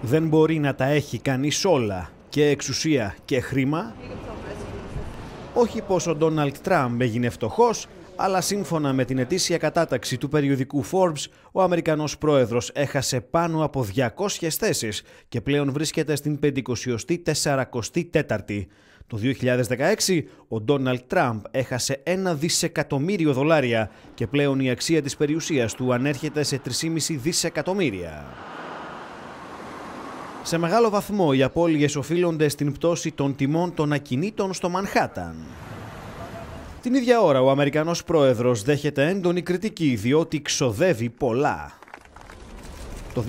δεν μπορεί να τα έχει κανείς όλα και εξουσία και χρήμα. Όχι πως ο Ντόναλτ Τραμπ έγινε φτωχός, αλλά σύμφωνα με την ετήσια κατάταξη του περιοδικού Forbes, ο Αμερικανός πρόεδρος έχασε πάνω από 200 θέσεις και πλέον βρίσκεται στην 54η. Το 2016 ο Ντόναλτ Τραμπ έχασε ένα δισεκατομμύριο δολάρια και πλέον η αξία της περιουσίας του ανέρχεται σε 3,5 δισεκατομμύρια. Σε μεγάλο βαθμό οι απώλειες οφείλονται στην πτώση των τιμών των ακινήτων στο Μανχάταν. Την ίδια ώρα ο Αμερικανός πρόεδρος δέχεται έντονη κριτική διότι ξοδεύει πολλά. Το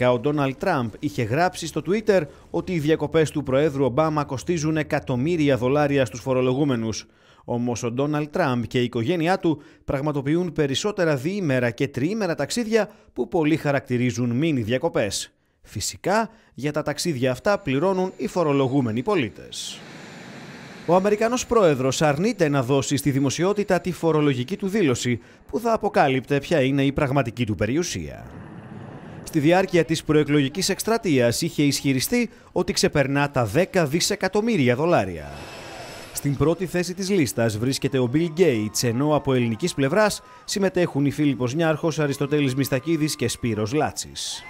2012 ο Ντόναλτ Τραμπ είχε γράψει στο Twitter ότι οι διακοπές του Προέδρου Ομπάμα κοστίζουν εκατομμύρια δολάρια στους φορολογούμενους. Όμως ο Ντόναλτ Τραμπ και η οικογένειά του πραγματοποιούν περισσότερα διήμερα και τριήμερα ταξίδια που πολλοί χαρακτηρίζουν μίνι διακοπές. Φυσικά, για τα ταξίδια αυτά πληρώνουν οι φορολογούμενοι πολίτες. Ο Αμερικανός πρόεδρος αρνείται να δώσει στη δημοσιότητα τη φορολογική του δήλωση, που θα αποκάλυπτε ποια είναι η πραγματική του περιουσία. Στη διάρκεια της προεκλογικής εκστρατείας είχε ισχυριστεί ότι ξεπερνά τα 10 δισεκατομμύρια δολάρια. Στην πρώτη θέση της λίστας βρίσκεται ο Bill Gates, ενώ από ελληνικής πλευράς συμμετέχουν οι Φίλιππος Νιάρχος, Αριστοτέλης Μιστακίδης και Σπύρος Λάτσης.